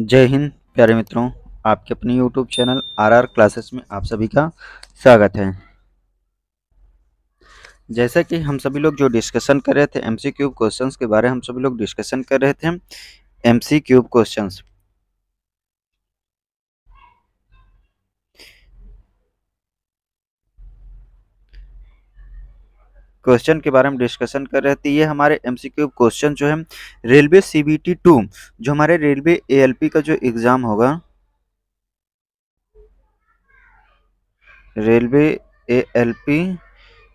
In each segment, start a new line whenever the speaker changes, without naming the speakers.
जय हिंद प्यारे मित्रों आपके अपने YouTube channel R R classes में आप सभी का स्वागत है जैसा कि हम सभी लोग जो डिस्कशन कर रहे थे एम सी क्यूब क्वेश्चन के बारे में हम सभी लोग डिस्कशन कर रहे थे M C cube question question के बारे में डिस्कशन कर रहे थे ये हमारे एमसीक्यू क्वेश्चन जो है रेलवे सीबीटी टू जो हमारे रेलवे एल पी का जो एग्ज़ाम होगा railway L P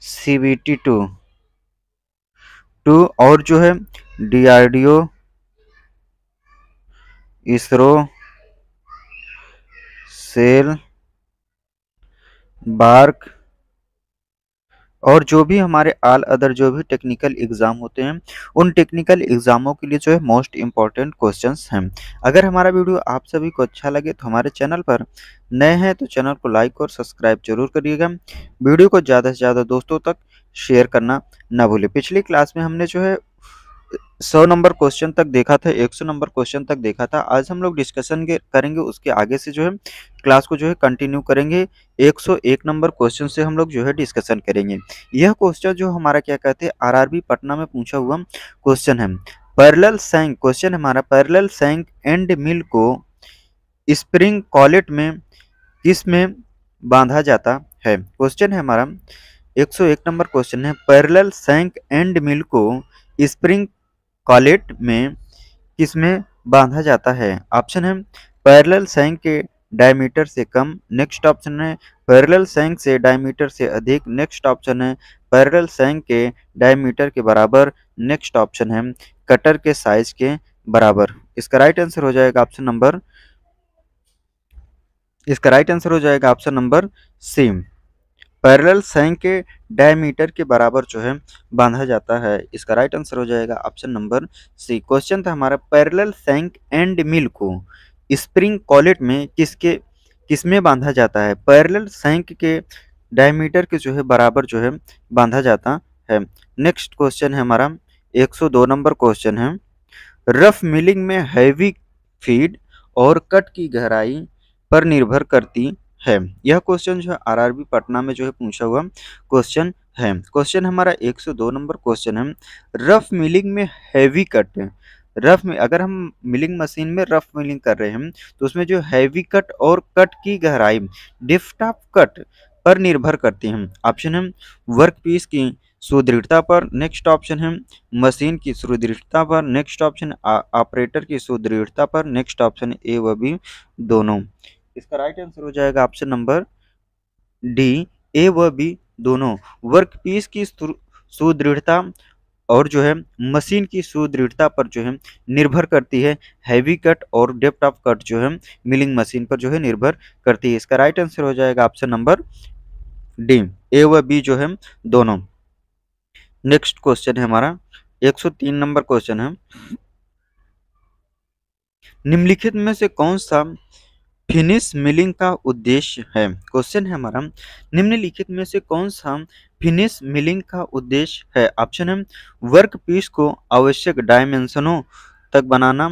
C B T two two और जो है D D R O ISRO SAIL BARC और जो भी हमारे आल अदर जो भी टेक्निकल एग्ज़ाम होते हैं उन टेक्निकल एग्ज़ामों के लिए जो है मोस्ट इम्पॉर्टेंट क्वेश्चंस हैं अगर हमारा वीडियो आप सभी को अच्छा लगे तो हमारे चैनल पर नए हैं तो चैनल को लाइक और सब्सक्राइब जरूर करिएगा वीडियो को ज़्यादा से ज़्यादा दोस्तों तक शेयर करना ना भूलें पिछली क्लास में हमने जो है सौ नंबर क्वेश्चन तक देखा था एक सौ नंबर क्वेश्चन तक देखा था आज हम लोग डिस्कशन करेंगे उसके आगे से जो है क्लास को जो है कंटिन्यू करेंगे एक सौ एक नंबर क्वेश्चन से हम लोग जो है डिस्कशन करेंगे यह क्वेश्चन जो हमारा क्या कहते हैं आरआरबी पटना में पूछा हुआ क्वेश्चन है पैरल सैंक क्वेश्चन हमारा पैरल सैंक एंड मिल को स्प्रिंग कॉलेट में किस में बांधा जाता है क्वेश्चन है हमारा एक सौ एक नंबर क्वेश्चन है पैरल सैंक एंड मिल को स्प्रिंग कॉलेट में किसमें बांधा जाता है ऑप्शन है पैरेलल सैंग के डायमीटर से कम नेक्स्ट ऑप्शन है पैरेलल सैंग से डायमीटर से अधिक नेक्स्ट ऑप्शन है पैरेलल सैंग के डायमीटर के बराबर नेक्स्ट ऑप्शन है कटर के साइज के बराबर इसका राइट आंसर हो जाएगा ऑप्शन नंबर इसका राइट आंसर हो जाएगा option number C parallel shank के डायमीटर के बराबर जो है बांधा जाता है इसका राइट आंसर हो जाएगा ऑप्शन नंबर सी क्वेश्चन था हमारा पैरेलल सैंग एंड मिल को स्प्रिंग कॉलेट में किसके किसमें बांधा जाता है पैरेलल सैंक के डायमीटर के जो है बराबर जो है बांधा जाता है नेक्स्ट क्वेश्चन है हमारा 102 नंबर क्वेश्चन है रफ मिलिंग में हैवी फीड और कट की गहराई पर निर्भर करती है यह क्वेश्चन जो है आरआरबी पटना में जो है पूछा हुआ क्वेश्चन है क्वेश्चन हमारा 102 नंबर क्वेश्चन है रफ मिलिंग में हैवी कट है। रफ में अगर हम मिलिंग मशीन में रफ मिलिंग कर रहे हैं तो उसमें जो हैवी कट और कट की गहराई डिफ्ट ऑफ कट पर निर्भर करती है ऑप्शन है वर्क पीस की सुदृढ़ता पर नेक्स्ट ऑप्शन है मशीन की सुदृढ़ता पर नेक्स्ट ऑप्शन ऑपरेटर की सुदृढ़ता पर नेक्स्ट ऑप्शन ए व बी दोनों इसका राइट आंसर हो जाएगा ऑप्शन नंबर डी ए व बी दोनों वर्क पीस की सुदृढ़ता और जो है मशीन की सुदृढ़ता पर जो है निर्भर करती है हैवी कट और डेप्थ ऑफ कट जो है मिलिंग मशीन पर जो है निर्भर करती है इसका राइट आंसर हो जाएगा ऑप्शन नंबर डी ए व बी जो है दोनों नेक्स्ट क्वेश्चन है हमारा 103 नंबर क्वेश्चन है निम्नलिखित में से कौन सा फिनिश मिलिंग का उद्देश्य है क्वेश्चन है हमारा निम्नलिखित में से कौन सा फिनिश मिलिंग का उद्देश्य है ऑप्शन है वर्क पीस को आवश्यक डायमेंशनों तक बनाना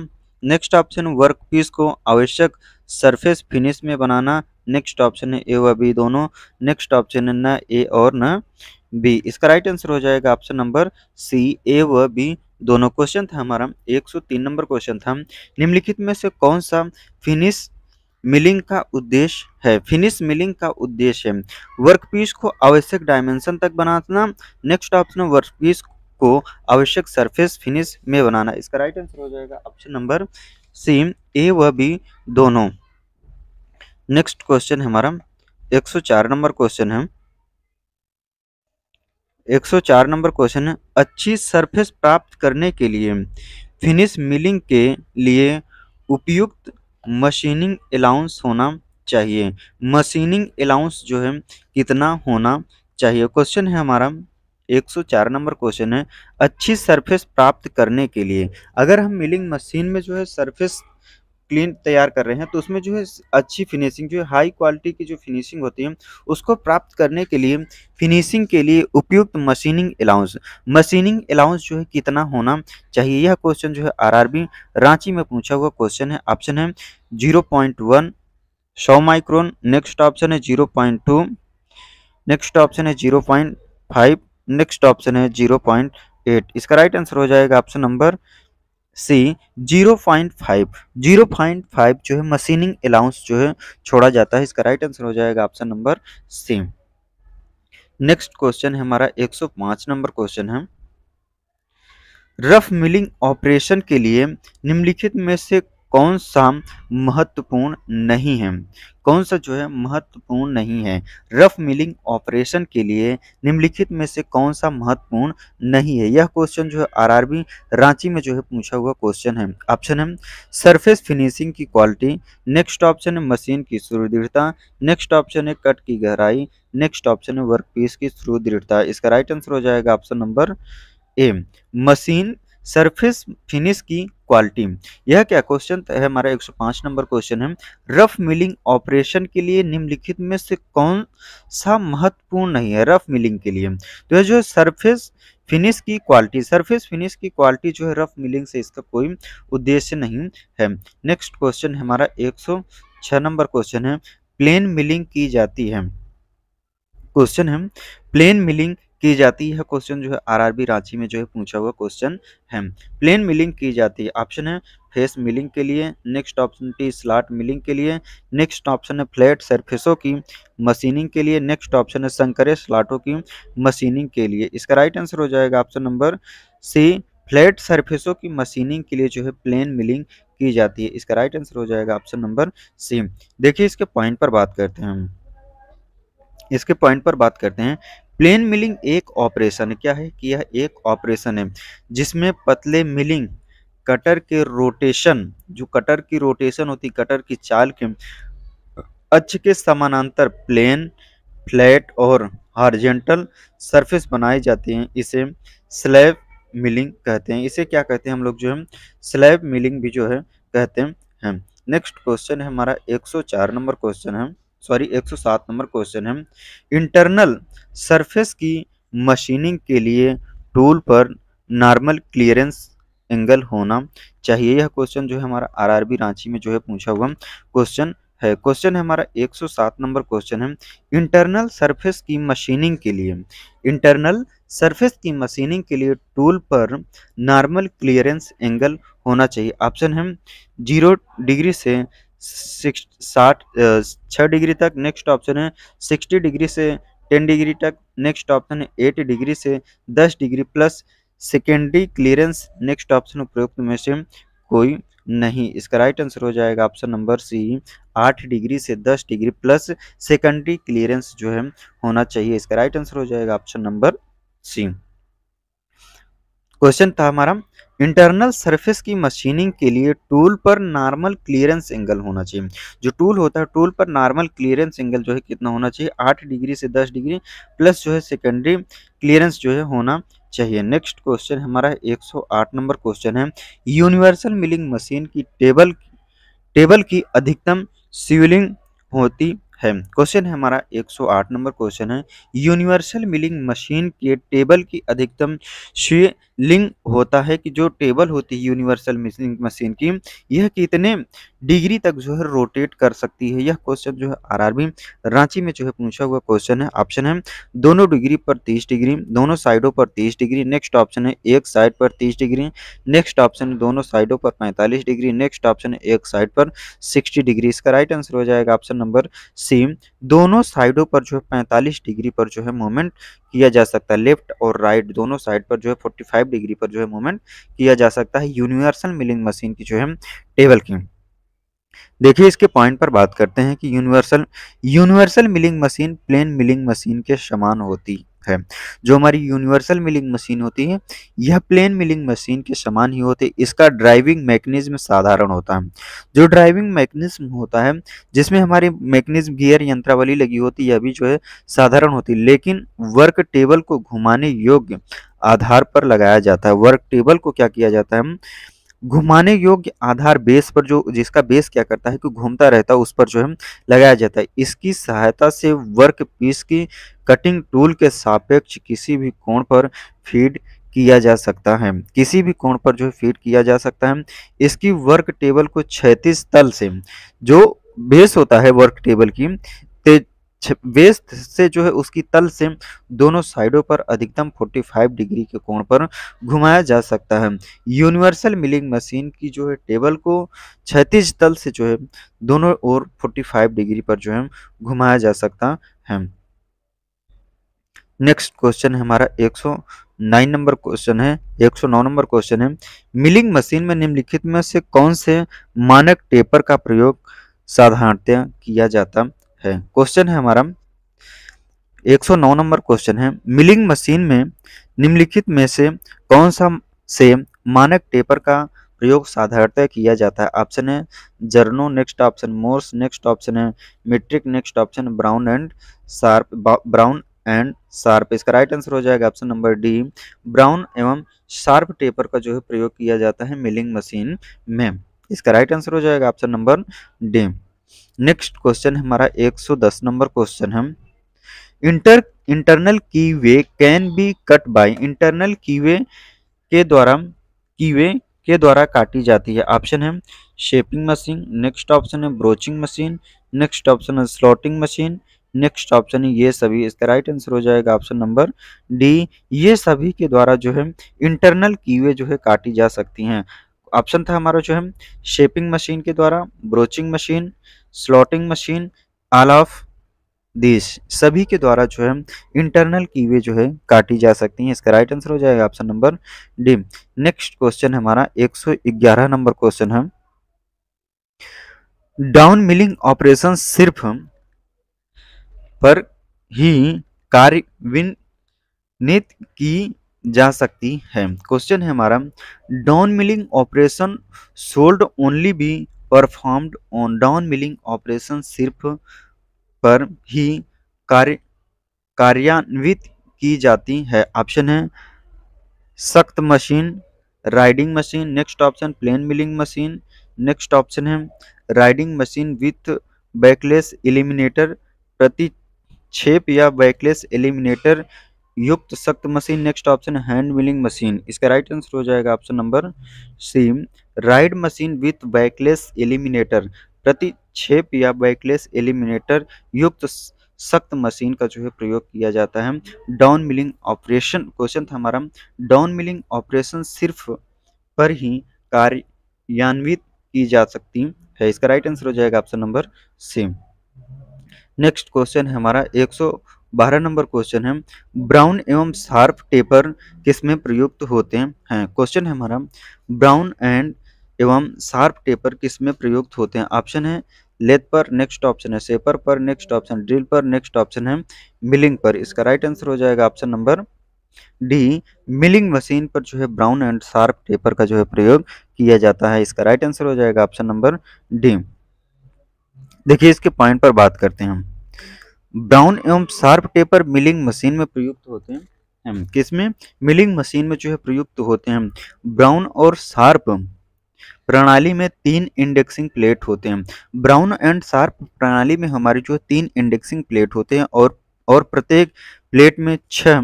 नेक्स्ट ऑप्शन वर्क पीस को आवश्यक सरफेस फिनिश में बनाना नेक्स्ट ऑप्शन है ए व बी दोनों नेक्स्ट ऑप्शन है न ए और न बी इसका राइट आंसर हो जाएगा ऑप्शन नंबर सी ए व बी दोनों क्वेश्चन था हमारा 103 नंबर क्वेश्चन था निम्नलिखित में से कौन सा फिनिश मिलिंग का उद्देश्य है फिनिश मिलिंग का उद्देश्य है वर्कपीस को आवश्यक डायमेंशन तक बनाना नेक्स्ट ऑप्शन वर्कपीस को आवश्यक सरफेस फिनिश में बनाना इसका राइट आंसर हो जाएगा ऑप्शन नंबर सी ए व बी दोनों नेक्स्ट क्वेश्चन है हमारा 104 नंबर क्वेश्चन है 104 नंबर क्वेश्चन है अच्छी सरफेस प्राप्त करने के लिए फिनिश मिलिंग के लिए उपयुक्त मशीनिंग अलाउंस होना चाहिए मशीनिंग अलाउंस जो है कितना होना चाहिए क्वेश्चन है हमारा 104 नंबर क्वेश्चन है अच्छी सरफेस प्राप्त करने के लिए अगर हम मिलिंग मशीन में जो है सरफेस क्लीन तैयार कर रहे हैं तो उसमें जो है अच्छी फिनिशिंग जो है हाई क्वालिटी की जो फिनिशिंग होती है उसको प्राप्त करने के लिए फिनिशिंग के लिए उपयुक्त मशीनिंग अलाउंस मशीनिंग अलाउंस जो है कितना होना चाहिए यह क्वेश्चन जो है आरआरबी रांची में पूछा हुआ क्वेश्चन है ऑप्शन है जीरो पॉइंट वन सौ माइक्रोन नेक्स्ट ऑप्शन है zero point two next option है zero point five next option है जीरो पॉइंट एट इसका राइट आंसर हो जाएगा ऑप्शन नंबर जीरो 0.5 0.5 जो है मशीनिंग अलाउंस जो है छोड़ा जाता है इसका राइट आंसर हो जाएगा option number C next question है हमारा 105 नंबर क्वेश्चन है रफ मिलिंग ऑपरेशन के लिए निम्नलिखित में से कौन सा महत्वपूर्ण नहीं है कौन सा जो है महत्वपूर्ण नहीं है रफ मिलिंग ऑपरेशन के लिए निम्नलिखित में से कौन सा महत्वपूर्ण नहीं है यह क्वेश्चन जो है आरआरबी रांची में जो है पूछा हुआ क्वेश्चन है ऑप्शन है सरफेस फिनिशिंग की क्वालिटी नेक्स्ट ऑप्शन है मशीन की सुदृढ़ता नेक्स्ट ऑप्शन है कट की गहराई नेक्स्ट ऑप्शन है वर्क पीस की सुदृढ़ता इसका राइट आंसर हो जाएगा option number A machine surface finish की क्वालिटी यह क्या क्वेश्चन तो है हमारा 105 नंबर क्वेश्चन है रफ मिलिंग ऑपरेशन के लिए निम्नलिखित में से कौन सा महत्वपूर्ण नहीं है रफ मिलिंग के लिए तो यह जो है सरफेस फिनिश की क्वालिटी सरफेस फिनिश की क्वालिटी जो है रफ मिलिंग से इसका कोई उद्देश्य नहीं है नेक्स्ट क्वेश्चन हमारा एक नंबर क्वेश्चन है प्लेन मिलिंग की जाती है क्वेश्चन है प्लेन मिलिंग की जाती है क्वेश्चन जो है आरआरबी रांची में जो है पूछा हुआ क्वेश्चन है प्लेन मिलिंग की जाती है ऑप्शन है फेस मिलिंग के लिए next option T slot milling के लिए नेक्स्ट ऑप्शन है फ्लैट सरफेसों की मशीनिंग के लिए नेक्स्ट ऑप्शन है संकरे स्लॉटों की मशीनिंग के लिए इसका राइट आंसर हो जाएगा ऑप्शन नंबर सी फ्लैट सरफेसों की मशीनिंग के लिए जो है प्लेन मिलिंग की जाती है इसका राइट आंसर हो जाएगा ऑप्शन नंबर सी देखिए इसके पॉइंट पर बात करते हैं इसके पॉइंट पर बात करते हैं प्लेन मिलिंग एक ऑपरेशन क्या है कि यह एक ऑपरेशन है जिसमें पतले मिलिंग कटर के रोटेशन जो कटर की रोटेशन होती कटर की चाल के अक्ष के समानांतर प्लेन फ्लैट और हॉर्जेंटल सरफेस बनाए जाते हैं इसे स्लैब मिलिंग कहते हैं इसे क्या कहते हैं हम लोग जो है स्लैब मिलिंग भी जो है कहते हैं नेक्स्ट क्वेश्चन है हमारा 104 नंबर क्वेश्चन है सॉरी 107 नंबर क्वेश्चन है इंटरनल सरफेस की मशीनिंग के लिए टूल पर नॉर्मल क्लियरेंस एंगल होना चाहिए यह क्वेश्चन जो है हमारा आरआरबी रांची में जो है पूछा हुआ क्वेश्चन है क्वेश्चन है हमारा 107 नंबर क्वेश्चन है इंटरनल सरफेस की मशीनिंग के लिए इंटरनल सरफेस की मशीनिंग के लिए टूल पर नॉर्मल क्लियरेंस एंगल होना चाहिए ऑप्शन है जीरो डिग्री से सिक्स साठ छः डिग्री तक नेक्स्ट ऑप्शन है सिक्सटी डिग्री से टेन डिग्री तक नेक्स्ट ऑप्शन है एट डिग्री से दस डिग्री plus secondary clearance next option उपयुक्त में से कोई नहीं इसका राइट आंसर हो जाएगा ऑप्शन नंबर सी आठ डिग्री से दस डिग्री प्लस सेकेंडरी क्लियरेंस जो है होना चाहिए इसका राइट आंसर हो जाएगा ऑप्शन नंबर सी क्वेश्चन था हमारा इंटरनल सरफेस की मशीनिंग के लिए टूल पर नॉर्मल क्लियरेंस एंगल होना चाहिए जो टूल होता है टूल पर नॉर्मल क्लियरेंस एंगल जो है कितना होना चाहिए आठ डिग्री से दस डिग्री प्लस जो है सेकेंडरी क्लियरेंस जो है होना चाहिए नेक्स्ट क्वेश्चन हमारा 108 नंबर क्वेश्चन है यूनिवर्सल मिलिंग मशीन की टेबल टेबल की अधिकतम सीविलिंग होती है क्वेश्चन है हमारा 108 नंबर क्वेश्चन है यूनिवर्सल मिलिंग मशीन के टेबल की अधिकतम लिंग होता है कि जो टेबल होती है यूनिवर्सल मिलिंग मशीन की यह कितने डिग्री तक जो है रोटेट कर सकती है यह क्वेश्चन जो है आरआरबी रांची में जो है पूछा हुआ क्वेश्चन है ऑप्शन है दोनों डिग्री पर तीस डिग्री दोनों साइडों पर तीस डिग्री नेक्स्ट ऑप्शन है एक साइड पर तीस डिग्री नेक्स्ट ऑप्शन दोनों साइडों पर पैंतालीस डिग्री नेक्स्ट ऑप्शन है एक साइड पर सिक्सटी डिग्री इसका राइट आंसर हो जाएगा ऑप्शन नंबर सी दोनों साइडों पर जो है पैंतालीस डिग्री पर जो है मूवमेंट किया जा सकता है लेफ्ट और राइट दोनों साइड पर जो है फोर्टी डिग्री पर जो है मूवमेंट किया जा सकता है यूनिवर्सल मिलिंग मशीन की जो है टेबल की देखिए इसके पॉइंट पर बात करते हैं कि universal universal milling machine plane milling machine के समान होती है जो हमारी यूनिवर्सल मिलिंग मशीन होती है यह प्लेन मिलिंग मशीन के समान ही होती है इसका ड्राइविंग मैकेनिज्म साधारण होता है जो ड्राइविंग मैकेनिज्म होता है जिसमें हमारी मैकेनिज्म गियर यंत्रावली लगी होती है यह भी जो है साधारण होती है लेकिन वर्क टेबल को घुमाने योग्य आधार पर लगाया जाता है वर्क टेबल को क्या किया जाता है घुमाने योग्य आधार बेस पर जो जिसका बेस क्या करता है कि घूमता रहता है उस पर जो है लगाया जाता है इसकी सहायता से वर्क पीस की कटिंग टूल के सापेक्ष किसी भी कोण पर फीड किया जा सकता है किसी भी कोण पर जो है फीड किया जा सकता है इसकी वर्क टेबल को 36 तल से जो बेस होता है वर्क टेबल की वेस्ट से जो है उसकी तल से दोनों साइडों पर अधिकतम 45 डिग्री के कोण पर घुमाया जा सकता है यूनिवर्सल मिलिंग मशीन की जो है टेबल को छतीज तल से जो है दोनों ओर 45 डिग्री पर जो है घुमाया जा सकता है नेक्स्ट क्वेश्चन है हमारा 109 नंबर क्वेश्चन है 109 नंबर क्वेश्चन है मिलिंग मशीन में निम्नलिखित में से कौन से मानक टेपर का प्रयोग साधारणतः किया जाता है क्वेश्चन है हमारा 109 नंबर क्वेश्चन है मिलिंग मशीन में निम्नलिखित में से कौन सा से मानक टेपर का प्रयोग साधारणतः किया जाता है ऑप्शन है Jarno next option Morse next option है metric next option Brown and Sharp Brown and Sharp इसका राइट आंसर हो जाएगा ऑप्शन नंबर डी ब्राउन एवं शार्प टेपर का जो है प्रयोग किया जाता है मिलिंग मशीन में इसका राइट आंसर हो जाएगा option number D next question हमारा 110 नंबर क्वेश्चन है inter internal keyway can be cut by internal keyway के द्वारा की वे के द्वारा काटी जाती है ऑप्शन है शेपिंग मशीन नेक्स्ट ऑप्शन है ब्रोचिंग मशीन नेक्स्ट ऑप्शन है स्लॉटिंग मशीन नेक्स्ट ऑप्शन है ये सभी इसका राइट आंसर हो जाएगा ऑप्शन नंबर डी ये सभी के द्वारा जो है इंटरनल कीवे जो है काटी जा सकती हैं ऑप्शन था हमारा जो है शेपिंग मशीन के द्वारा broaching machine slotting machine all of this सभी के द्वारा जो है इंटरनल कीवे जो है काटी जा सकती हैं इसका राइट आंसर हो जाएगा option number D next question हमारा 111 नंबर क्वेश्चन है डाउन मिलिंग ऑपरेशन सिर्फ पर ही कार्यान्वित की जा सकती है क्वेश्चन है हमारा down milling operation should only be performed on down milling operation सिर्फ पर ही कार्य कार्यान्वित की जाती है ऑप्शन है सख्त मशीन राइडिंग machine next option plane milling machine next option है राइडिंग मशीन विथ बैकलेस एलिमिनेटर प्रतिक्षेप या बैकलेस एलिमिनेटर युक्त सख्त machine next option hand milling machine इसका राइट आंसर हो जाएगा option number C rigid machine with backlash eliminator प्रति छेप या बैकलेस एलिमिनेटर युक्त सख्त मशीन का जो है प्रयोग किया जाता है डाउन मिलिंग ऑपरेशन क्वेश्चन था हमारा डाउन मिलिंग ऑपरेशन सिर्फ पर ही कार्यान्वित की जा सकती है इसका राइट आंसर हो जाएगा option number C next question है हमारा 112 नंबर क्वेश्चन है ब्राउन एवं शार्प टेपर किसमें प्रयुक्त होते हैं क्वेश्चन हाँ, है हमारा ब्राउन एंड एवं शार्प टेपर किस में प्रयुक्त होते हैं ऑप्शन है लेथ पर नेक्स्ट ऑप्शन है सेपर पर नेक्स्ट ऑप्शन ड्रिल पर नेक्स्ट ऑप्शन है मिलिंग पर इसका राइट आंसर हो जाएगा option number D milling machine पर जो है ब्राउन एंड शार्प टेपर का जो है प्रयोग किया जाता है इसका राइट आंसर हो जाएगा ऑप्शन नंबर डी देखिए इसके पॉइंट पर बात करते हैं हम ब्राउन एवं शार्प टेपर मिलिंग मशीन में प्रयुक्त होते हैं किसमें मिलिंग मशीन में जो है प्रयुक्त होते हैं ब्राउन और शार्प प्रणाली में तीन इंडेक्सिंग प्लेट होते हैं ब्राउन एंड शार्प प्रणाली में हमारे जो तीन इंडेक्सिंग प्लेट होते हैं और और प्रत्येक प्लेट में छह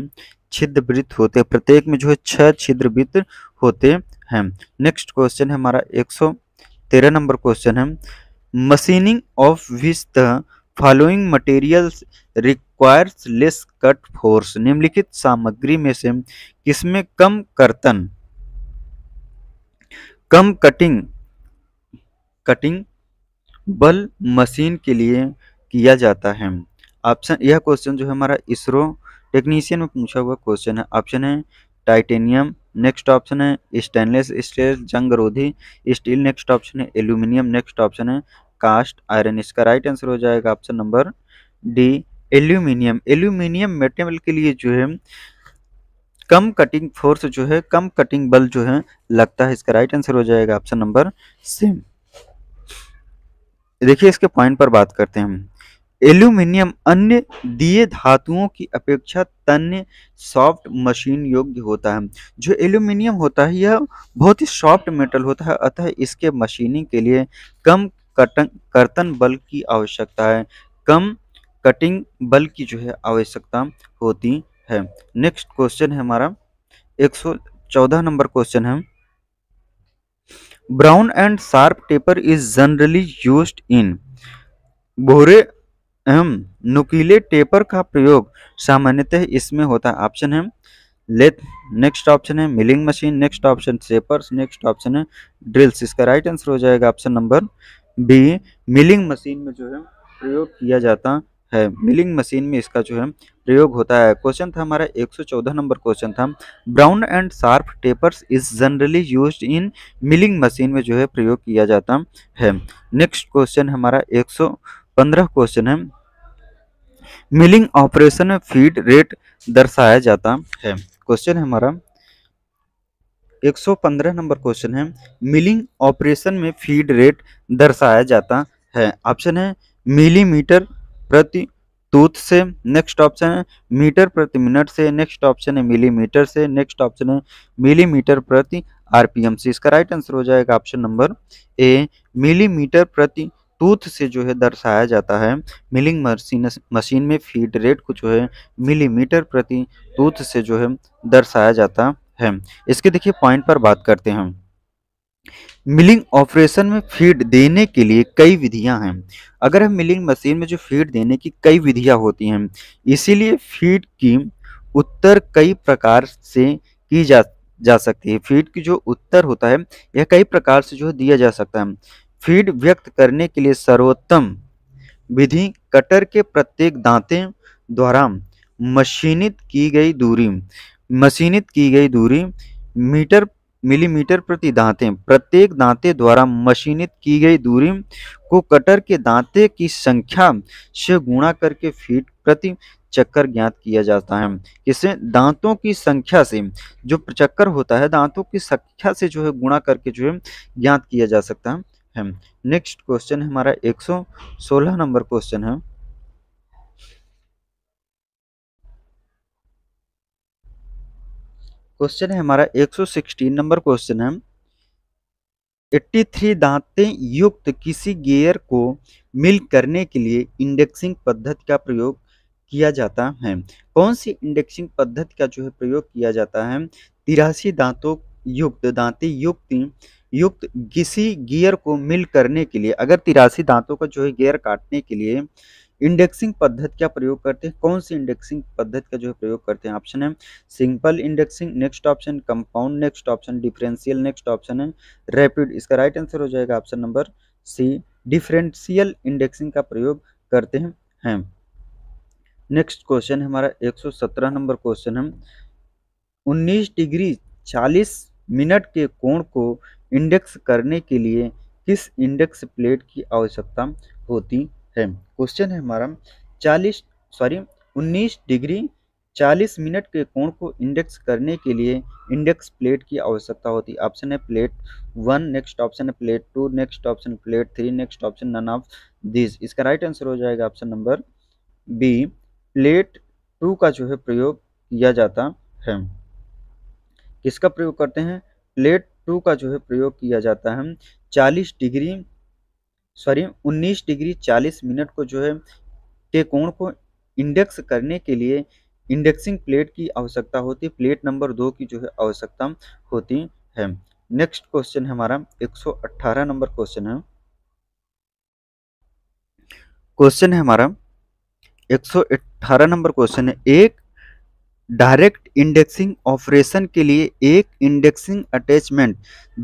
छिद्रवृत्त होते हैं प्रत्येक में जो है छह छिद्रवृत्त होते हैं नेक्स्ट क्वेश्चन है हमारा एक नंबर क्वेश्चन है machining of which the following materials requires less cut force निम्नलिखित सामग्री में से किसमें कम कर्तन कम कटिंग कटिंग बल मशीन के लिए किया जाता है ऑप्शन यह क्वेश्चन जो है हमारा इसरो टेक्नीशियन में पूछा हुआ क्वेश्चन है ऑप्शन है टाइटेनियम नेक्स्ट ऑप्शन है स्टेनलेस स्टील जंग रोधी स्टील नेक्स्ट ऑप्शन है एल्यूमिनियम नेक्स्ट ऑप्शन है कास्ट आयरन इसका राइट आंसर हो जाएगा option number D aluminium aluminium material के लिए जो है कम कटिंग फोर्स जो है कम कटिंग बल जो है लगता है इसका राइट आंसर हो जाएगा ऑप्शन नंबर सेम देखिए इसके पॉइंट पर बात करते हैं एल्यूमिनियम अन्य दिए धातुओं की अपेक्षा तन्य सॉफ्ट मशीन योग्य होता है जो एल्यूमिनियम होता है यह बहुत ही सॉफ्ट मेटल होता है अतः इसके मशीनिंग के लिए कम कटन कर्तन बल की आवश्यकता है कम कटिंग बल की जो है आवश्यकता होती है नेक्स्ट क्वेश्चन है हमारा 114 नंबर क्वेश्चन है Brown and Sharp taper is generally use in भोरे एम नुकीले टेपर का प्रयोग सामान्यतः इसमें होता है ऑप्शन है लेथ नेक्स्ट ऑप्शन है milling machine next option shapers next option है ड्रिल्स इसका राइट आंसर हो जाएगा option number B milling machine में जो है प्रयोग किया जाता है मिलिंग मशीन में इसका जो है प्रयोग होता है क्वेश्चन था हमारा 114 नंबर क्वेश्चन था Brown and Sharp tapers is generally used in milling machine में जो है प्रयोग किया जाता है नेक्स्ट क्वेश्चन हमारा 115 क्वेश्चन है मिलिंग ऑपरेशन में फीड रेट दर्शाया जाता है क्वेश्चन हमारा 115 नंबर क्वेश्चन है मिलिंग ऑपरेशन में फीड रेट दर्शाया जाता है ऑप्शन है मिलीमीटर प्रति टूथ से नेक्स्ट ऑप्शन है मीटर प्रति मिनट से नेक्स्ट ऑप्शन है मिलीमीटर से नेक्स्ट ऑप्शन है मिलीमीटर प्रति आरपीएम से इसका राइट आंसर हो जाएगा ऑप्शन नंबर ए मिलीमीटर प्रति टूथ से जो है दर्शाया जाता है मिलिंग मशीन मशीन में फीड रेट को जो है मिलीमीटर प्रति टूथ से जो है दर्शाया जाता है इसके देखिए पॉइंट पर बात करते हैं मिलिंग ऑपरेशन में फीड देने के लिए कई विधियां हैं अगर हम मिलिंग मशीन में जो फीड देने की कई विधियां होती हैं इसीलिए फीड की उत्तर कई प्रकार से की जा जा सकती है फीड की जो उत्तर होता है यह कई प्रकार से जो दिया जा सकता है फीड व्यक्त करने के लिए सर्वोत्तम विधि कटर के प्रत्येक दांते द्वारा मशीनित की गई दूरी मशीनित की गई दूरी मीटर मिलीमीटर प्रति दांते प्रत्येक दांते द्वारा मशीनित की गई दूरी को कटर के दांते की संख्या से गुणा करके फीट प्रति चक्कर ज्ञात किया जाता है इसे दांतों की संख्या से जो चक्कर होता है दांतों की संख्या से जो है गुणा करके जो है ज्ञात किया जा सकता है नेक्स्ट क्वेश्चन हमारा 116 नंबर क्वेश्चन है क्वेश्चन है हमारा 116 नंबर क्वेश्चन है 83 दांतें युक्त किसी गियर को मिल करने के लिए इंडेक्सिंग पद्धति का प्रयोग किया जाता है कौन सी इंडेक्सिंग पद्धति का जो है प्रयोग किया जाता है तिरासी दांतों युक्त दांते युक्त युक्त किसी गियर को मिल करने के लिए अगर तिरासी दांतों का जो है गियर काटने के लिए इंडेक्सिंग पद्धति का प्रयोग करते हैं कौन सी इंडेक्सिंग पद्धति का जो है प्रयोग करते हैं ऑप्शन है simple indexing next option compound next option differential next option है रैपिड इसका राइट आंसर हो जाएगा option number C differential indexing का प्रयोग करते हैं हैं नेक्स्ट क्वेश्चन है हमारा 117 नंबर क्वेश्चन है 19 डिग्री 40 मिनट के कोण को इंडेक्स करने के लिए किस इंडेक्स प्लेट की आवश्यकता होती है क्वेश्चन है हमारा चालीस सॉरी उन्नीस डिग्री चालीस मिनट के कोण को इंडेक्स करने के लिए इंडेक्स प्लेट की आवश्यकता होती है ऑप्शन है प्लेट वन नेक्स्ट ऑप्शन है plate two next option plate three next option none of this इसका राइट आंसर हो जाएगा option number B plate two का जो है प्रयोग किया जाता है किसका प्रयोग करते हैं प्लेट टू का जो है प्रयोग किया जाता है चालीस डिग्री सॉरी 19 डिग्री 40 मिनट को जो है कोण को इंडेक्स करने के लिए इंडेक्सिंग प्लेट की आवश्यकता होती है प्लेट नंबर दो की जो है आवश्यकता होती है नेक्स्ट क्वेश्चन है हमारा 118 नंबर क्वेश्चन है क्वेश्चन है हमारा 118 नंबर क्वेश्चन है एक डायरेक्ट इंडेक्सिंग ऑपरेशन के लिए एक इंडेक्सिंग अटैचमेंट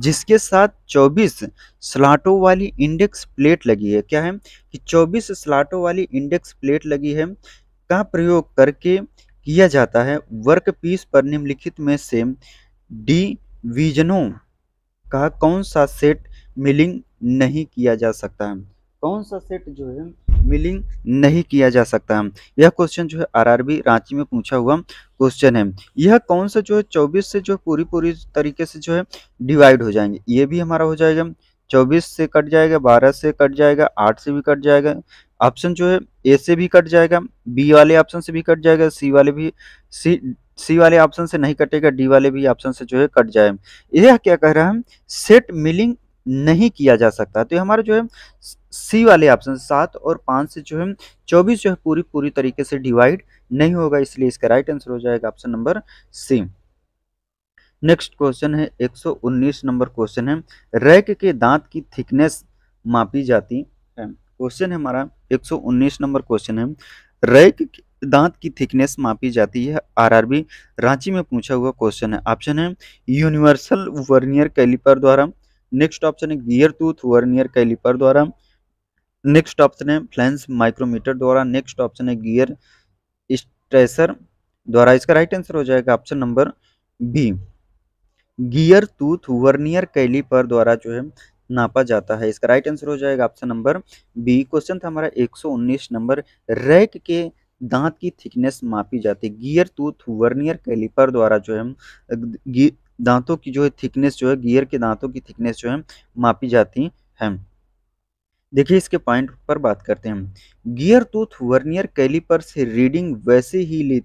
जिसके साथ 24 स्लाटों वाली इंडेक्स प्लेट लगी है क्या है कि 24 स्लाटों वाली इंडेक्स प्लेट लगी है का प्रयोग करके किया जाता है वर्क पीस पर निम्नलिखित में से डिवीजनों का कौन सा सेट मिलिंग नहीं किया जा सकता है कौन सा सेट जो है मिलिंग नहीं किया जा सकता यह क्वेश्चन जो है आरआरबी रांची में पूछा हुआ क्वेश्चन है यह कौन सा जो है चौबीस से जो पूरी पूरी तरीके से जो है डिवाइड हो जाएंगे ये भी हमारा हो जाएगा चौबीस से कट जाएगा बारह से कट जाएगा आठ से भी कट जाएगा ऑप्शन जो है ए से भी कट जाएगा बी वाले ऑप्शन से भी कट जाएगा सी वाले भी सी सी वाले ऑप्शन से नहीं कटेगा डी वाले भी ऑप्शन से जो है कट जाए यह क्या कह रहा है सेट मिलिंग नहीं किया जा सकता तो हमारा जो है सी वाले ऑप्शन सात और पाँच से जो है चौबीस जो है पूरी पूरी तरीके से डिवाइड नहीं होगा इसलिए इसका राइट आंसर हो जाएगा option number C next question है 119 नंबर क्वेश्चन है रैक के दांत की थिकनेस मापी जाती है क्वेश्चन है हमारा 119 नंबर क्वेश्चन है रैक दांत की थिकनेस मापी जाती है आरआरबी रांची में पूछा हुआ क्वेश्चन है ऑप्शन है यूनिवर्सल वर्नियर कैलिपर द्वारा नेक्स्ट ऑप्शन है गियर टूथ वर्नियर कैलिपर द्वारा नेक्स्ट ऑप्शन है फ्लेंस माइक्रोमीटर द्वारा नेक्स्ट ऑप्शन है गियर स्ट्रेसर द्वारा इसका राइट आंसर हो जाएगा option number B gear tooth vernier पर द्वारा जो है नापा जाता है इसका राइट आंसर हो जाएगा ऑप्शन नंबर बी क्वेश्चन था हमारा 119 नंबर रैक के दांत की थिकनेस मापी जाती है गियर टूथ वर्नियर कैली पर द्वारा जो है दांतों की जो है थिकनेस जो है गियर के दांतों की थिकनेस जो है मापी जाती है देखिए इसके पॉइंट पर बात करते हैं गियर टूथ वर्नियर कैलिपर से रीडिंग वैसे ही ले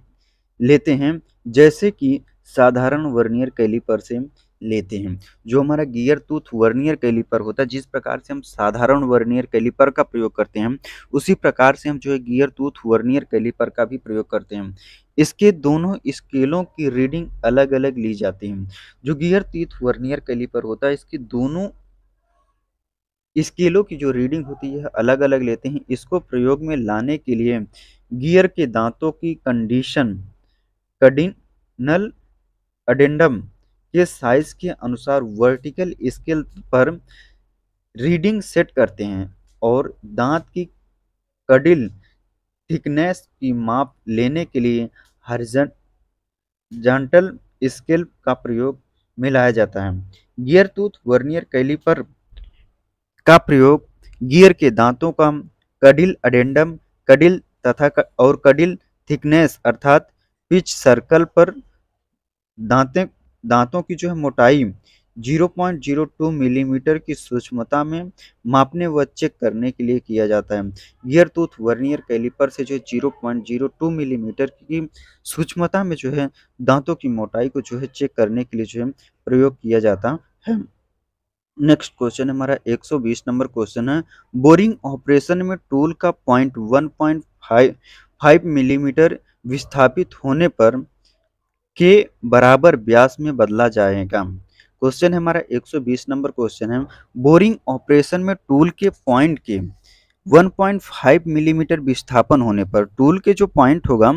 लेते हैं जैसे कि साधारण वर्नियर कैलिपर से लेते हैं जो हमारा गियर टूथ वर्नियर कैलिपर होता है जिस प्रकार से हम साधारण वर्नियर कैलिपर का प्रयोग करते हैं उसी प्रकार से हम जो है गियर टूथ वर्नियर कैलिपर का भी प्रयोग करते हैं इसके दोनों स्केलों की रीडिंग अलग अलग ली जाती है जो गियर टूथ वर्नियर कैलिपर होता है इसके दोनों स्केलों की जो रीडिंग होती है अलग अलग लेते हैं इसको प्रयोग में लाने के लिए गियर के दांतों की कंडीशन कडिनल अडेंडम के साइज के अनुसार वर्टिकल स्केल पर रीडिंग सेट करते हैं और दांत की कडिल थिकनेस की माप लेने के लिए हॉरिजॉन्टल स्केल का प्रयोग में लाया जाता है गियर टूथ वर्नियर कैलीपर का प्रयोग गियर के दांतों का कडिल अडेंडम कडिल तथा और कडिल थिकनेस अर्थात पिच सर्कल पर दांते दांतों की जो है मोटाई 0.02 मिलीमीटर mm की सूक्ष्मता में मापने व चेक करने के लिए किया जाता है गियर टूथ वर्नियर कैलिपर से जो है 0.02 मिलीमीटर mm की सूक्ष्मता में जो है दांतों की मोटाई को जो है चेक करने के लिए जो है प्रयोग किया जाता है नेक्स्ट क्वेश्चन हमारा 120 नंबर क्वेश्चन है बोरिंग ऑपरेशन में टूल का point one point five five millimeter विस्थापित होने पर के बराबर व्यास में बदला जाएगा क्वेश्चन है हमारा 120 नंबर क्वेश्चन है बोरिंग ऑपरेशन में टूल के पॉइंट के 1.5 मिलीमीटर mm विस्थापन होने पर टूल के जो पॉइंट होगा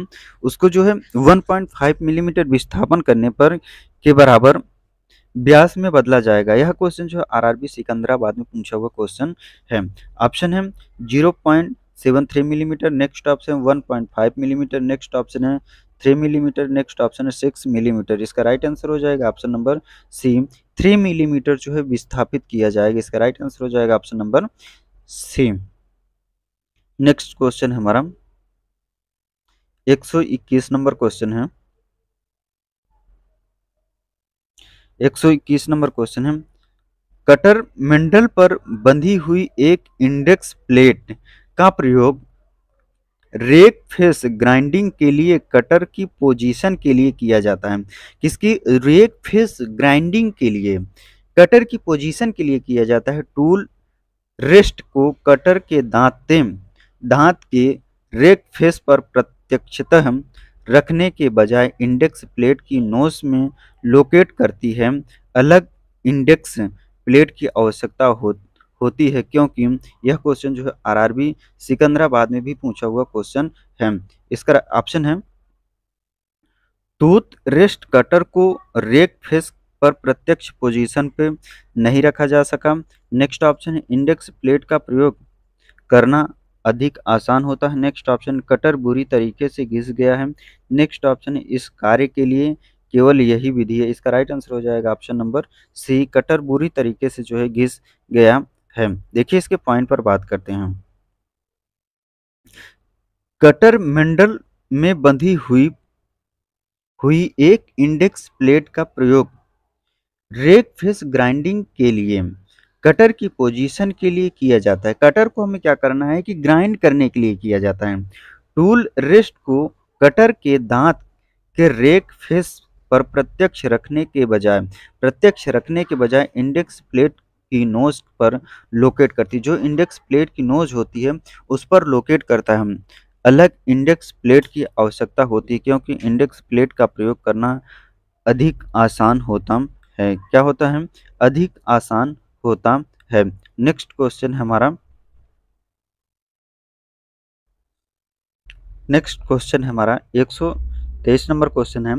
उसको जो है 1.5 मिलीमीटर mm विस्थापन करने पर के बराबर ब्यास में बदला जाएगा यह क्वेश्चन जो है आरआरबी सिकंदराबाद में पूछा हुआ क्वेश्चन है ऑप्शन है zero point seven three millimeter next option one point five millimeter next option है थ्री मिलीमीटर नेक्स्ट ऑप्शन है सिक्स मिलीमीटर इसका राइट आंसर हो जाएगा option number C three millimeter जो है विस्थापित किया जाएगा इसका राइट आंसर हो जाएगा option number C next question है हमारा 121 नंबर क्वेश्चन है एक नंबर क्वेश्चन है कटर मेंडल पर बंधी हुई एक इंडेक्स प्लेट का प्रयोग रेक फेस ग्राइंडिंग के लिए कटर की पोजीशन के लिए किया जाता है किसकी रेक फेस ग्राइंडिंग के लिए कटर की पोजीशन के लिए किया जाता है टूल रेस्ट को कटर के दांत दांत के रेक फेस पर प्रत्यक्षतः रखने के बजाय इंडेक्स प्लेट की नोस में लोकेट करती है अलग इंडेक्स प्लेट की आवश्यकता हो होती है क्योंकि यह क्वेश्चन जो है आरआरबी सिकंदराबाद में भी पूछा हुआ क्वेश्चन है इसका ऑप्शन है टूथ रेस्ट कटर को रेक फेस पर प्रत्यक्ष पोजीशन पे नहीं रखा जा सका नेक्स्ट ऑप्शन है इंडेक्स प्लेट का प्रयोग करना अधिक आसान होता है नेक्स्ट ऑप्शन कटर बुरी तरीके से घिस गया है नेक्स्ट ऑप्शन इस कार्य के लिए केवल यही विधि है इसका राइट आंसर हो जाएगा ऑप्शन नंबर सी कटर बुरी तरीके से जो है घिस गया है देखिए इसके पॉइंट पर बात करते हैं कटर मंडल में बंधी हुई हुई एक इंडेक्स प्लेट का प्रयोग रेक फेस ग्राइंडिंग के लिए कटर की पोजीशन के लिए किया जाता है कटर को हमें क्या करना है कि ग्राइंड करने के लिए किया जाता है टूल रिस्ट को कटर के दांत के रेक फेस पर प्रत्यक्ष रखने के बजाय प्रत्यक्ष रखने के बजाय इंडेक्स प्लेट की नोज पर लोकेट करती जो इंडेक्स प्लेट की नोज होती है उस पर लोकेट करता है अलग इंडेक्स प्लेट की आवश्यकता होती है क्योंकि इंडेक्स प्लेट का प्रयोग करना अधिक आसान होता है क्या होता है अधिक आसान होता है नेक्स्ट क्वेश्चन हमारा नेक्स्ट क्वेश्चन हमारा एक सौ नंबर क्वेश्चन है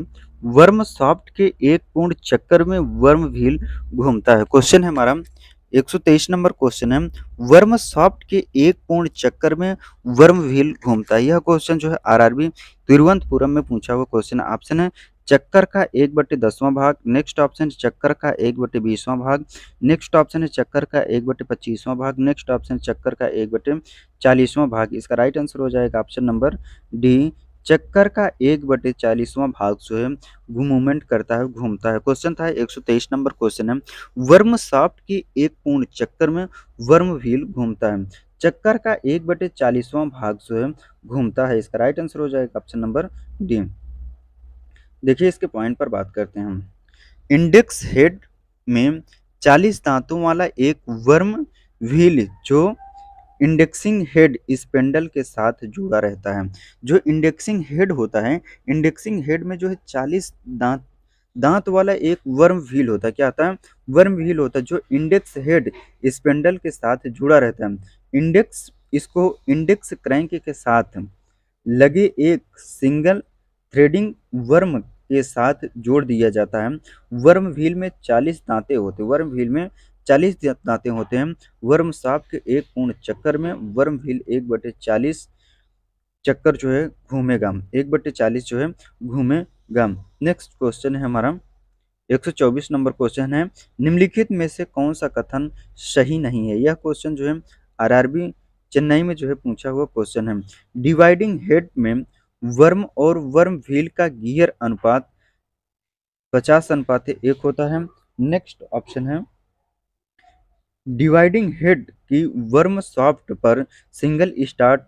वर्म सॉफ्ट के एक पूर्ण चक्कर में वर्म व्हील घूमता है क्वेश्चन है हमारा 123 नंबर क्वेश्चन है वर्म सॉफ्ट के एक पूर्ण चक्कर में वर्म व्हील घूमता है यह क्वेश्चन जो है आरआरबी आर तिरुवंतपुरम में पूछा हुआ क्वेश्चन ऑप्शन है चक्कर का एक बटे दसवां भाग नेक्स्ट ऑप्शन है चक्कर का एक बटे बीसवां भाग नेक्स्ट ऑप्शन है चक्कर का एक बटे पच्चीसवां भाग नेक्स्ट ऑप्शन है चक्कर का एक बटे चालीसवां भाग इसका राइट आंसर हो जाएगा ऑप्शन नंबर डी चक्कर का एक बटे चालीसवां भाग जो है मूवमेंट करता है घूमता है क्वेश्चन था 123 नंबर क्वेश्चन है वर्म साफ्ट की एक पूर्ण चक्कर में वर्म व्हील घूमता है चक्कर का एक बटे चालीसवां भाग जो है घूमता है इसका राइट आंसर हो जाएगा ऑप्शन नंबर डी देखिए इसके पॉइंट पर बात करते हैं हम इंडेक्स हेड में 40 दांतों वाला एक वर्म व्हील जो इंडेक्सिंग हेड स्पेंडल के साथ जुड़ा रहता है जो इंडेक्सिंग हेड होता है इंडेक्सिंग हेड में जो है चालीस दांत दांत वाला एक वर्म व्हील होता है क्या आता है वर्म व्हील होता है जो इंडेक्स हेड स्पेंडल के साथ जुड़ा रहता है इंडेक्स इसको इंडेक्स क्रैंक के साथ लगे एक सिंगल थ्रेडिंग वर्म के साथ जोड़ दिया जाता है वर्म व्हील में 40 दांते होते हैं वर्म व्हील में 40 दांते होते हैं वर्म साफ के एक पूर्ण चक्कर में वर्म व्हील एक बटे चालीस चक्कर जो है घूमेगा एक बटे चालीस जो है घूमेगा नेक्स्ट क्वेश्चन है हमारा 124 नंबर क्वेश्चन है निम्नलिखित में से कौन सा कथन सही नहीं है यह क्वेश्चन जो है आरआरबी चेन्नई में जो है पूछा हुआ क्वेश्चन है डिवाइडिंग हेड में वर्म और वर्म व्हील का गियर अनुपात पचास अनुपात एक होता है नेक्स्ट ऑप्शन है डिवाइडिंग हेड की वर्म सॉफ्ट पर सिंगल स्टार्ट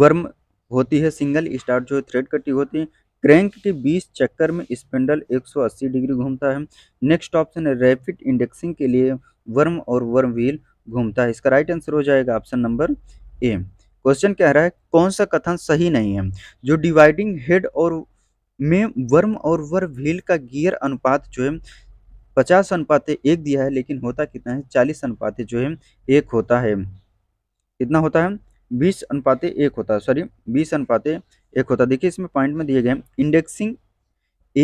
वर्म होती है सिंगल स्टार्ट जो थ्रेड कटी होती है क्रैंक के 20 चक्कर में स्पेंडल 180 डिग्री घूमता है नेक्स्ट ऑप्शन है रैपिड इंडेक्सिंग के लिए वर्म और वर्म व्हील घूमता है इसका राइट आंसर हो जाएगा ऑप्शन नंबर ए क्वेश्चन कह रहा है कौन सा कथन सही नहीं है जो डिवाइडिंग हेड और में वर्म और वर व्हील का गियर अनुपात जो है पचास अनुपात एक दिया है लेकिन होता कितना है चालीस अनुपात जो है एक होता है कितना होता है बीस अनुपात एक होता है सॉरी बीस अनुपात एक होता है देखिए इसमें पॉइंट में दिए गए इंडेक्सिंग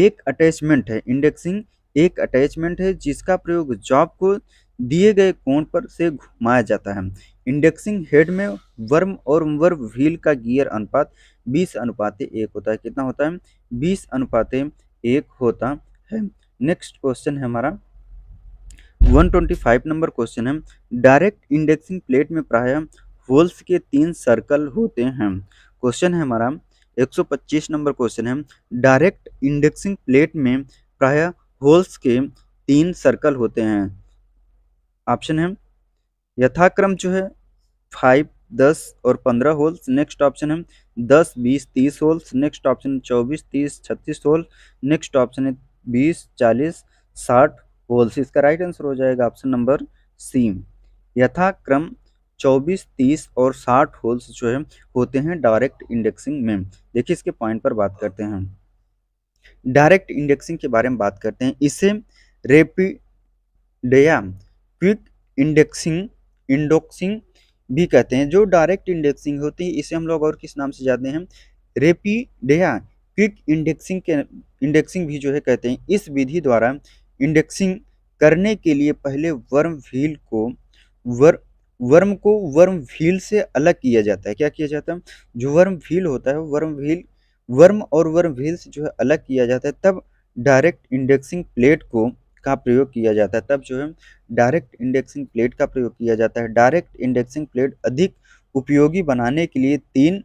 एक अटैचमेंट है इंडेक्सिंग एक अटैचमेंट है जिसका प्रयोग जॉब को दिए गए कोण पर से घुमाया जाता है इंडेक्सिंग हेड में वर्म और वर्म व्हील का गियर अनुपात बीस अनुपात एक होता है कितना होता है बीस अनुपात एक होता है नेक्स्ट क्वेश्चन है हमारा 125 नंबर क्वेश्चन है डायरेक्ट इंडेक्सिंग प्लेट में प्राय होल्स के तीन सर्कल होते हैं क्वेश्चन है हमारा 125 नंबर क्वेश्चन है डायरेक्ट इंडेक्सिंग प्लेट में प्राय होल्स के तीन सर्कल होते हैं ऑप्शन है यथाक्रम जो है फाइव दस और पंद्रह होल्स नेक्स्ट ऑप्शन है दस बीस तीस होल्स नेक्स्ट ऑप्शन है चौबीस तीस छत्तीस होल नेक्स्ट ऑप्शन है बीस चालीस साठ होल्स इसका राइट आंसर हो जाएगा ऑप्शन नंबर सी यथाक्रम चौबीस तीस और साठ होल्स जो है होते हैं डायरेक्ट इंडेक्सिंग में देखिए इसके पॉइंट पर बात करते हैं डायरेक्ट इंडेक्सिंग के बारे में बात करते हैं इसे रेपिडेया क्विक इंडेक्सिंग इंडोक्सिंग भी कहते हैं जो डायरेक्ट इंडेक्सिंग होती है इसे हम लोग और किस नाम से जानते हैं रेपिडेया क्विक इंडेक्सिंग के इंडेक्सिंग भी जो है कहते हैं इस विधि द्वारा इंडेक्सिंग करने के लिए पहले वर्म व्हील को वर वर्म को वर्म व्हील से अलग किया जाता है क्या किया जाता है जो वर्म व्हील होता है वर्म व्हील वर्म और वर्म व्हील से जो है अलग किया जाता है तब डायरेक्ट इंडेक्सिंग प्लेट को का प्रयोग किया जाता है तब जो है डायरेक्ट इंडेक्सिंग प्लेट का प्रयोग किया जाता है डायरेक्ट इंडेक्सिंग प्लेट अधिक उपयोगी बनाने के लिए तीन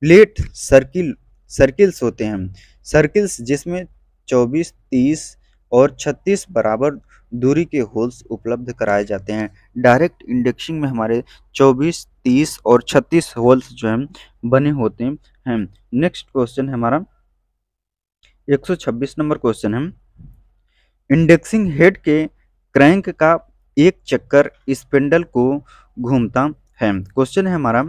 प्लेट सर्किल सर्किल्स होते हैं सर्किल्स जिसमें 24, 30 और 36 बराबर दूरी के होल्स उपलब्ध कराए जाते हैं डायरेक्ट इंडेक्सिंग में हमारे 24, 30 और 36 होल्स जो हैं बने होते हैं नेक्स्ट क्वेश्चन है हमारा 126 नंबर क्वेश्चन है इंडेक्सिंग हेड के क्रैंक का एक चक्कर स्पेंडल को घूमता है क्वेश्चन है हमारा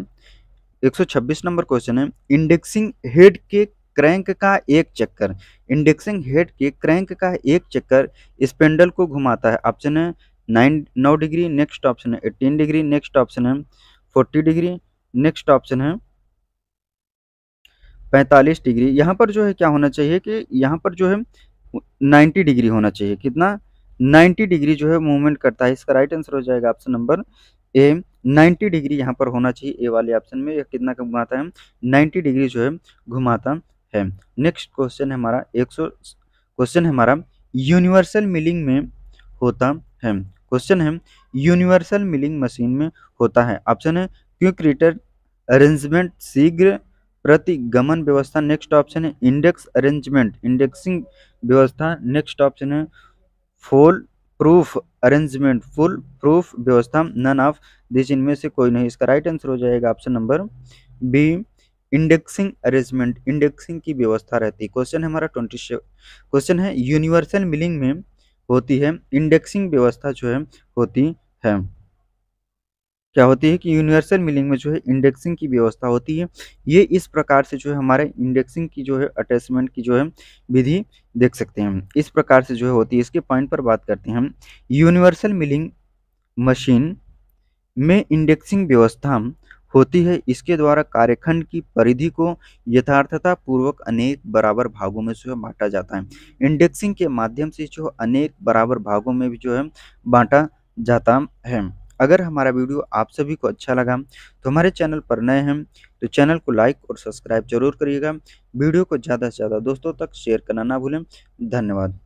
126 नंबर क्वेश्चन है इंडेक्सिंग हेड के क्रैंक का एक चक्कर इंडेक्सिंग हेड के क्रैंक का एक चक्कर स्पेंडल को घुमाता है ऑप्शन है नाइन नौ डिग्री नेक्स्ट ऑप्शन है एटीन डिग्री नेक्स्ट ऑप्शन है फोर्टी डिग्री नेक्स्ट ऑप्शन है पैंतालीस डिग्री यहाँ पर जो है क्या होना चाहिए कि यहाँ पर जो है 90 डिग्री होना चाहिए कितना 90 डिग्री जो है मूवमेंट करता है इसका राइट आंसर हो जाएगा ऑप्शन नंबर ए 90 डिग्री यहाँ पर होना चाहिए ए वाले ऑप्शन में यह कितना घुमाता है 90 डिग्री जो है घुमाता है नेक्स्ट क्वेश्चन हमारा एक क्वेश्चन हमारा यूनिवर्सल मिलिंग में होता है क्वेश्चन है यूनिवर्सल मिलिंग मशीन में होता है ऑप्शन है क्यों क्रिएटर अरेंजमेंट शीघ्र प्रतिगमन व्यवस्था नेक्स्ट ऑप्शन है इंडेक्स अरेंजमेंट इंडेक्सिंग व्यवस्था नेक्स्ट ऑप्शन है full proof arrangement full proof व्यवस्था नन ऑफ दिस इनमें से कोई नहीं इसका राइट आंसर हो जाएगा option number B indexing arrangement indexing की व्यवस्था रहती है क्वेश्चन है हमारा ट्वेंटी क्वेश्चन है यूनिवर्सल मिलिंग में होती है इंडेक्सिंग व्यवस्था जो है होती है क्या होती है कि यूनिवर्सल मिलिंग में जो है इंडेक्सिंग की व्यवस्था होती है ये इस प्रकार से जो है हमारे इंडेक्सिंग की जो है अटैचमेंट की जो है विधि देख सकते हैं इस प्रकार से जो है होती है इसके पॉइंट पर बात करते हैं हम यूनिवर्सल मिलिंग मशीन में इंडेक्सिंग व्यवस्था होती है इसके द्वारा कार्यखंड की परिधि को यथार्थता पूर्वक अनेक बराबर भागों में जो है बांटा जाता है इंडेक्सिंग के माध्यम से जो अनेक बराबर भागों में भी जो है बांटा जाता है अगर हमारा वीडियो आप सभी को अच्छा लगा तो हमारे चैनल पर नए हैं तो चैनल को लाइक और सब्सक्राइब जरूर करिएगा वीडियो को ज़्यादा से ज़्यादा दोस्तों तक शेयर करना ना भूलें धन्यवाद